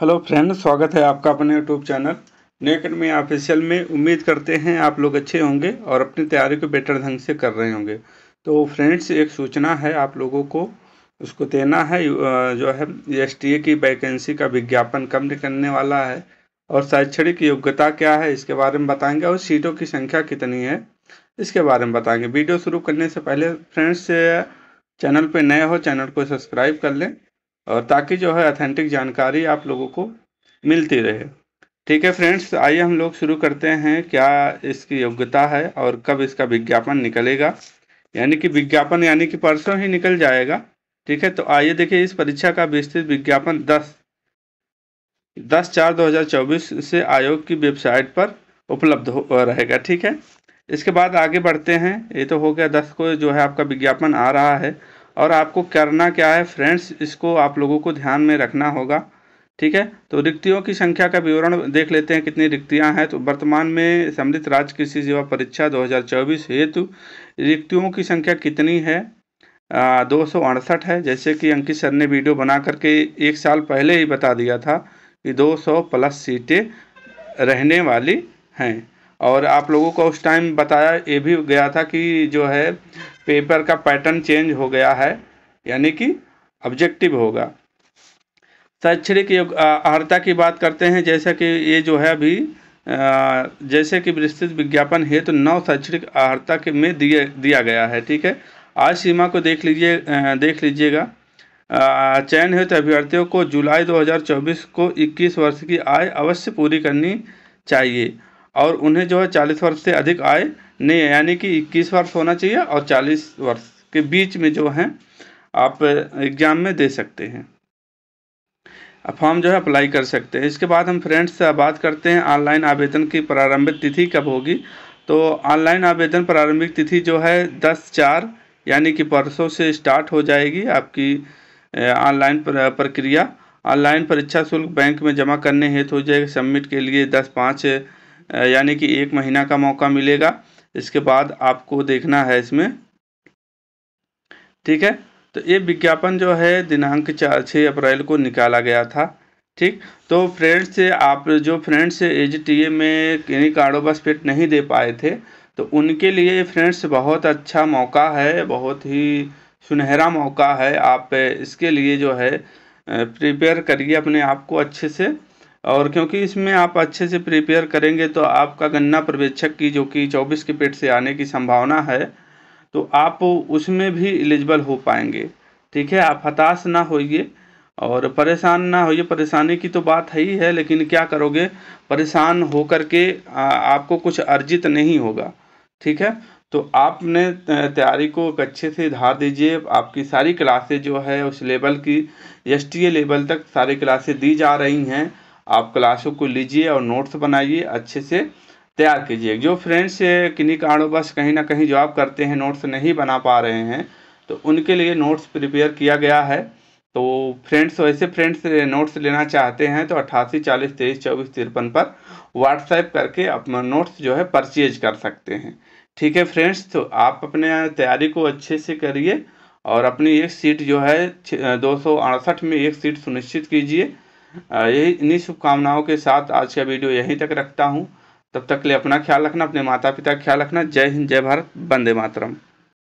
hello friend स्वागत है आपका अपने यूट्यूब चैनल नेकट में ऑफिशियल में उम्मीद करते हैं आप लोग अच्छे होंगे और अपनी तैयारी को बेटर ढंग से कर रहे होंगे तो फ्रेंड्स एक सूचना है आप लोगों को उसको देना है जो है एस की वैकेंसी का विज्ञापन कम निकलने वाला है और शैक्षणिक योग्यता क्या है इसके बारे में बताएंगे और सीटों की संख्या कितनी है इसके बारे में बताएंगे वीडियो शुरू करने से पहले फ्रेंड्स चैनल पर नए हो चैनल को सब्सक्राइब कर लें और ताकि जो है अथेंटिक जानकारी आप लोगों को मिलती रहे ठीक है फ्रेंड्स आइए हम लोग शुरू करते हैं क्या इसकी योग्यता है और कब इसका विज्ञापन निकलेगा यानी कि विज्ञापन यानी कि परसों ही निकल जाएगा ठीक है तो आइए देखिए इस परीक्षा का विस्तृत विज्ञापन 10 10 चार 2024 से आयोग की वेबसाइट पर उपलब्ध रहेगा ठीक है इसके बाद आगे बढ़ते हैं ये तो हो गया दस को जो है आपका विज्ञापन आ रहा है और आपको करना क्या है फ्रेंड्स इसको आप लोगों को ध्यान में रखना होगा ठीक है तो रिक्तियों की संख्या का विवरण देख लेते हैं कितनी रिक्तियां हैं तो वर्तमान में सम्मिलित राज्य कृषि सेवा परीक्षा 2024 हेतु रिक्तियों की संख्या कितनी है दो है जैसे कि अंकित सर ने वीडियो बना करके एक साल पहले ही बता दिया था कि दो प्लस सीटें रहने वाली हैं और आप लोगों को उस टाइम बताया ये भी गया था कि जो है पेपर का पैटर्न चेंज हो गया है यानी कि ऑब्जेक्टिव होगा शैक्षणिक योग अर्ता की बात करते हैं जैसा कि ये जो है अभी जैसे कि विस्तृत विज्ञापन हेतु तो नौ शैक्षणिक अर्ता के में दिए दिया गया है ठीक है आज सीमा को देख लीजिए देख लीजिएगा चयन हेतु अभ्यर्थियों को जुलाई 2024 को 21 वर्ष की आय अवश्य पूरी करनी चाहिए और उन्हें जो है चालीस वर्ष से अधिक आय नहीं है यानी कि इक्कीस वर्ष होना चाहिए और चालीस वर्ष के बीच में जो है आप एग्ज़ाम में दे सकते हैं फॉर्म जो है अप्लाई कर सकते हैं इसके बाद हम फ्रेंड्स से बात करते हैं ऑनलाइन आवेदन की प्रारंभिक तिथि कब होगी तो ऑनलाइन आवेदन प्रारंभिक तिथि जो है दस चार यानी कि परसों से स्टार्ट हो जाएगी आपकी ऑनलाइन प्रक्रिया ऑनलाइन परीक्षा शुल्क बैंक में जमा करने हेतु हो जाएगा सबमिट के लिए दस पाँच यानी कि एक महीना का मौका मिलेगा इसके बाद आपको देखना है इसमें ठीक है तो ये विज्ञापन जो है दिनांक चार छः अप्रैल को निकाला गया था ठीक तो फ्रेंड्स से आप जो फ्रेंड्स से एच टी ए में यानी बस फिट नहीं दे पाए थे तो उनके लिए फ्रेंड्स बहुत अच्छा मौका है बहुत ही सुनहरा मौका है आप इसके लिए जो है प्रिपेयर करिए अपने आप को अच्छे से और क्योंकि इसमें आप अच्छे से प्रिपेयर करेंगे तो आपका गन्ना पर्यवेक्षक की जो कि चौबीस के पेट से आने की संभावना है तो आप उसमें भी एलिजिबल हो पाएंगे ठीक है आप हताश ना होइए और परेशान ना होइए परेशानी की तो बात है ही है लेकिन क्या करोगे परेशान हो कर के आपको कुछ अर्जित नहीं होगा ठीक है तो आपने तैयारी को एक अच्छे से धार दीजिए आपकी सारी क्लासेज जो है उस लेवल की एस लेवल तक सारी क्लासेज दी जा रही हैं आप क्लासों को लीजिए और नोट्स बनाइए अच्छे से तैयार कीजिए जो फ्रेंड्स किन्हीं बस कहीं ना कहीं जॉब करते हैं नोट्स नहीं बना पा रहे हैं तो उनके लिए नोट्स प्रिपेयर किया गया है तो फ्रेंड्स वैसे फ्रेंड्स नोट्स लेना चाहते हैं तो अट्ठासी चालीस तेईस चौबीस तिरपन पर व्हाट्सएप करके अपना नोट्स जो है परचेज कर सकते हैं ठीक है फ्रेंड्स तो आप अपने तैयारी को अच्छे से करिए और अपनी एक सीट जो है दो में एक सीट सुनिश्चित कीजिए यही इन्हीं शुभकामनाओं के साथ आज का वीडियो यहीं तक रखता हूँ तब तक के लिए अपना ख्याल रखना अपने माता पिता का ख्याल रखना जय हिंद जय भारत वंदे मातरम